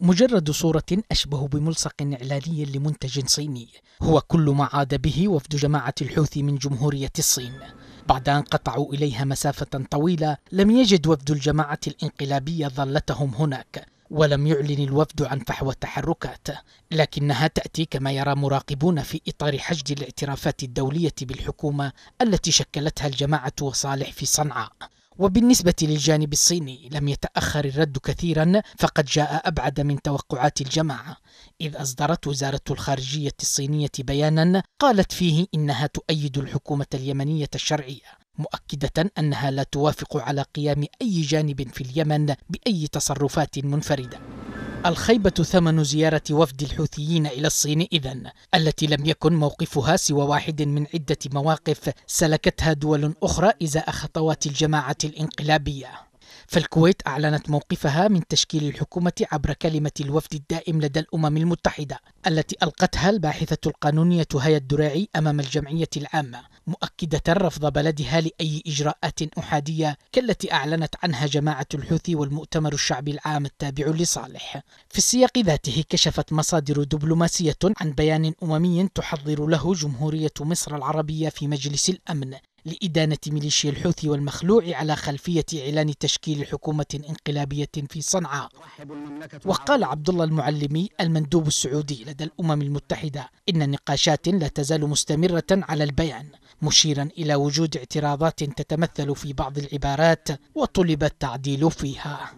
مجرد صورة أشبه بملصق إعلاني لمنتج صيني هو كل ما عاد به وفد جماعة الحوثي من جمهورية الصين بعد أن قطعوا إليها مسافة طويلة لم يجد وفد الجماعة الانقلابية ظلتهم هناك ولم يعلن الوفد عن فحوى التحركات لكنها تأتي كما يرى مراقبون في إطار حشد الاعترافات الدولية بالحكومة التي شكلتها الجماعة وصالح في صنعاء وبالنسبة للجانب الصيني لم يتأخر الرد كثيرا فقد جاء أبعد من توقعات الجماعة إذ أصدرت وزارة الخارجية الصينية بيانا قالت فيه إنها تؤيد الحكومة اليمنية الشرعية مؤكدة أنها لا توافق على قيام أي جانب في اليمن بأي تصرفات منفردة الخيبة ثمن زيارة وفد الحوثيين إلى الصين إذن التي لم يكن موقفها سوى واحد من عدة مواقف سلكتها دول أخرى إزاء خطوات الجماعة الانقلابية فالكويت أعلنت موقفها من تشكيل الحكومة عبر كلمة الوفد الدائم لدى الأمم المتحدة التي ألقتها الباحثة القانونية هيا الدراعي أمام الجمعية العامة مؤكدة رفض بلدها لأي إجراءات أحادية كالتي أعلنت عنها جماعة الحوثي والمؤتمر الشعبي العام التابع لصالح في السياق ذاته كشفت مصادر دبلوماسية عن بيان أممي تحضر له جمهورية مصر العربية في مجلس الأمن لإدانة ميليشيا الحوثي والمخلوع على خلفية إعلان تشكيل حكومة انقلابية في صنعاء وقال عبد الله المعلمي المندوب السعودي لدى الأمم المتحدة إن نقاشات لا تزال مستمرة على البيان مشيرا إلى وجود اعتراضات تتمثل في بعض العبارات وطلب التعديل فيها